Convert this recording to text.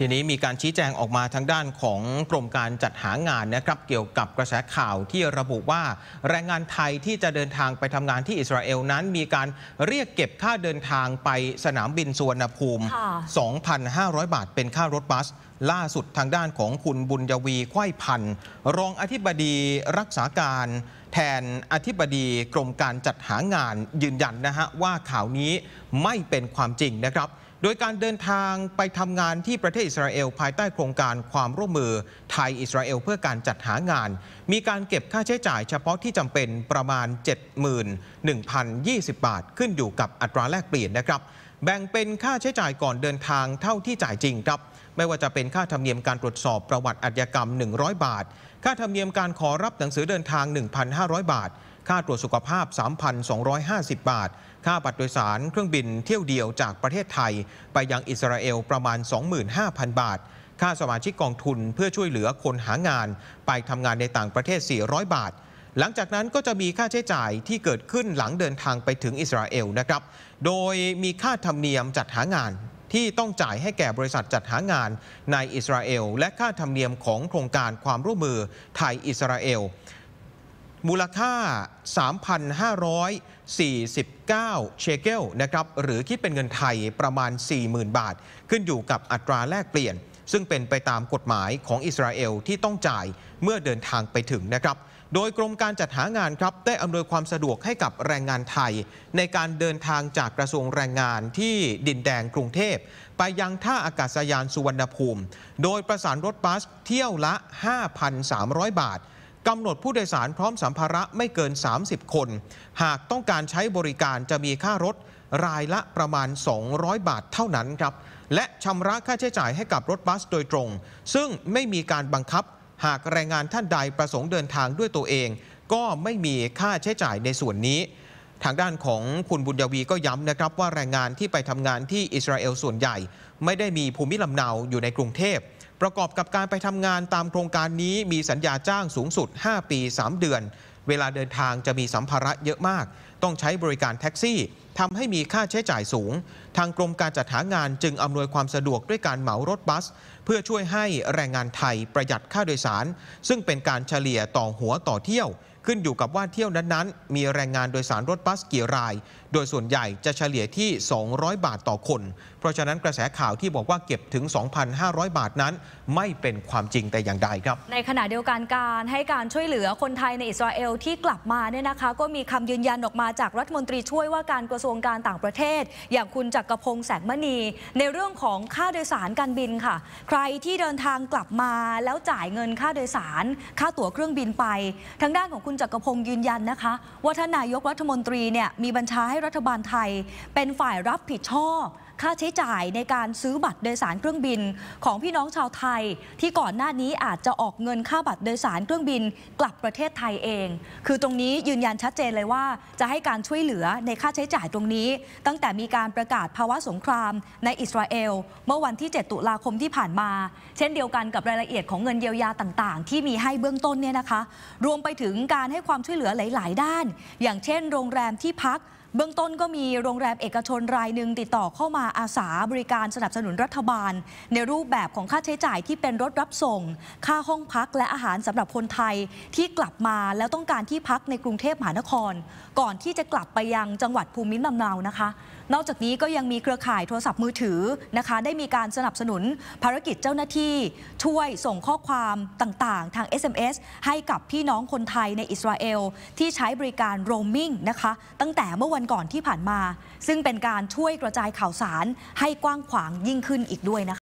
ทีนี้มีการชี้แจงออกมาทางด้านของกรมการจัดหางานนะครับ เกี่ยวกับกระแสข่าวที่ระบุว่า แรงงานไทยที่จะเดินทางไปทำงานที่อิสราเอลนั้น มีการเรียกเก็บค่าเดินทางไปสนามบินสุวรรณภูมิ 2,500 บาท เป็นค่ารถบัส ล่าสุดทางด้านของคุณบุญยวีควายพันธ์รองอธิบดีรักษาการ แทนอธิบดี กรมการจัดหางานยืนยันนะฮะว่าข่าวนี้ไม่เป็นความจริงนะครับโดยการเดินทางไปทำงานที่ประเทศอิสราเอลภายใต้โครงการความร่วมมือไทยอิสราเอลเพื่อการจัดหางาน มีการเก็บค่าใช้จ่ายเฉพาะที่จำเป็นประมาณ 71,020 บาทขึ้นอยู่กับอัตราแลกเปลี่ยนนะครับ แบ่งเป็นค่าใช้จ่ายก่อนเดินทางเท่าที่จ่ายจริงครับ ไม่ว่าจะเป็นค่าธรรมเนียมการตรวจสอบประวัติอาชญากรรม 100 บาท ค่าธรรมเนียมการขอรับหนังสือเดินทาง 1,500 บาทค่าตรวจสุขภาพ 3,250 บาท ค่าบัตรโดยสารเครื่องบินเที่ยวเดียวจากประเทศไทยไปยังอิสราเอลประมาณ 25,000 บาท ค่าสมาชิกกองทุนเพื่อช่วยเหลือคนหางาน ไปทำงานในต่างประเทศ 400 บาท หลังจากนั้นก็จะมีค่าใช้จ่ายที่เกิดขึ้นหลังเดินทางไปถึงอิสราเอลนะครับ โดยมีค่าธรรมเนียมจัดหางาน ที่ต้องจ่ายให้แก่บริษัทจัดหางานในอิสราเอลและค่าธรรมเนียมของโครงการความร่วมมือไทยอิสราเอลมูลค่า 3,549 เชเกลนะครับ หรือคิดเป็นเงินไทยประมาณ 40,000 บาท ขึ้นอยู่กับอัตราแลกเปลี่ยน ซึ่งเป็นไปตามกฎหมายของอิสราเอลที่ต้องจ่ายเมื่อเดินทางไปถึงนะครับ โดยกรมการจัดหางานครับได้อำนวยความสะดวกให้กับแรงงานไทย ในการเดินทางจากกระทรวงแรงงานที่ดินแดงกรุงเทพ ไปยังท่าอากาศยานสุวรรณภูมิ โดยประสานรถบัสเที่ยวละ 5,300 บาทกำหนดผู้โดยสารพร้อมสัมภาระไม่เกิน 30 คน หากต้องการใช้บริการจะมีค่ารถรายละประมาณ 200 บาทเท่านั้นครับและชำระค่าใช้จ่ายให้กับรถบัสโดยตรง ซึ่งไม่มีการบังคับ หากแรงงานท่านใดประสงค์เดินทางด้วยตัวเอง ก็ไม่มีค่าใช้จ่ายในส่วนนี้ ทางด้านของคุณบุญยวีก็ย้ำนะครับว่าแรงงานที่ไปทำงานที่อิสราเอลส่วนใหญ่ ไม่ได้มีภูมิลำเนาอยู่ในกรุงเทพประกอบกับการไปทำงานตามโครงการนี้มีสัญญาจ้างสูงสุด 5 ปี 3 เดือน เวลาเดินทางจะมีสัมภาระเยอะมาก ต้องใช้บริการแท็กซี่ ทำให้มีค่าใช้จ่ายสูง ทางกรมการจัดหางานจึงอำนวยความสะดวกด้วยการเหมารถบัส เพื่อช่วยให้แรงงานไทยประหยัดค่าโดยสาร ซึ่งเป็นการเฉลี่ยต่อหัวต่อเที่ยวขึ้นอยู่กับว่าเที่ยวนั้นๆมีแรงงานโดยสารรถบัสกี่ราย โดยส่วนใหญ่จะเฉลี่ยที่ 200 บาทต่อคน เพราะฉะนั้นกระแสข่าวที่บอกว่าเก็บถึง 2,500 บาทนั้น ไม่เป็นความจริงแต่อย่างใดครับ ในขณะเดียวกันการให้การช่วยเหลือคนไทยในอิสราเอลที่กลับมาเนี่ยนะคะ ก็มีคำยืนยันออกมาจากรัฐมนตรีช่วยว่าการกระทรวงการต่างประเทศ อย่างคุณจักรพงษ์แสงมณี ในเรื่องของค่าโดยสารการบินค่ะ ใครที่เดินทางกลับมาแล้วจ่ายเงินค่าโดยสาร ค่าตั๋วเครื่องบินไป ทางด้านของคุณจักรพงศ์ยืนยันนะคะว่าท่านนายกรัฐมนตรีเนี่ยมีบัญชาให้รัฐบาลไทยเป็นฝ่ายรับผิดชอบค่าใช้จ่ายในการซื้อบัตรโดยสารเครื่องบินของพี่น้องชาวไทย ที่ก่อนหน้านี้อาจจะออกเงินค่าบัตรโดยสารเครื่องบิน กลับประเทศไทยเอง คือตรงนี้ยืนยันชัดเจนเลยว่า จะให้การช่วยเหลือในค่าใช้จ่ายตรงนี้ตั้งแต่มีการประกาศภาวะสงครามในอิสราเอลเมื่อวันที่ 7 ตุลาคมที่ผ่านมา เช่นเดียวกันกับรายละเอียดของเงินเยียวยาต่างๆที่มีให้เบื้องต้นเนี่ยนะคะ รวมไปถึงการให้ความช่วยเหลือหลายๆด้าน อย่างเช่นโรงแรมที่พักเบื้องต้นก็มีโรงแรมเอกชนรายหนึ่งติดต่อเข้ามาอาสาบริการสนับสนุนรัฐบาล ในรูปแบบของค่าใช้จ่ายที่เป็นรถรับส่ง ค่าห้องพักและอาหารสำหรับคนไทยที่กลับมาแล้วต้องการที่พักในกรุงเทพมหานคร ก่อนที่จะกลับไปยังจังหวัดภูมิลำเนานะคะ นอกจากนี้ก็ยังมีเครือข่ายโทรศัพท์มือถือนะคะได้มีการสนับสนุนภารกิจเจ้าหน้าที่ ช่วยส่งข้อความต่างๆ ทาง SMS ให้กับพี่น้องคนไทยในอิสราเอลที่ใช้บริการโรมมิ่งนะคะตั้งแต่เมื่อวันก่อนที่ผ่านมา ซึ่งเป็นการช่วยกระจายข่าวสารให้กว้างขวางยิ่งขึ้นอีกด้วยนะคะ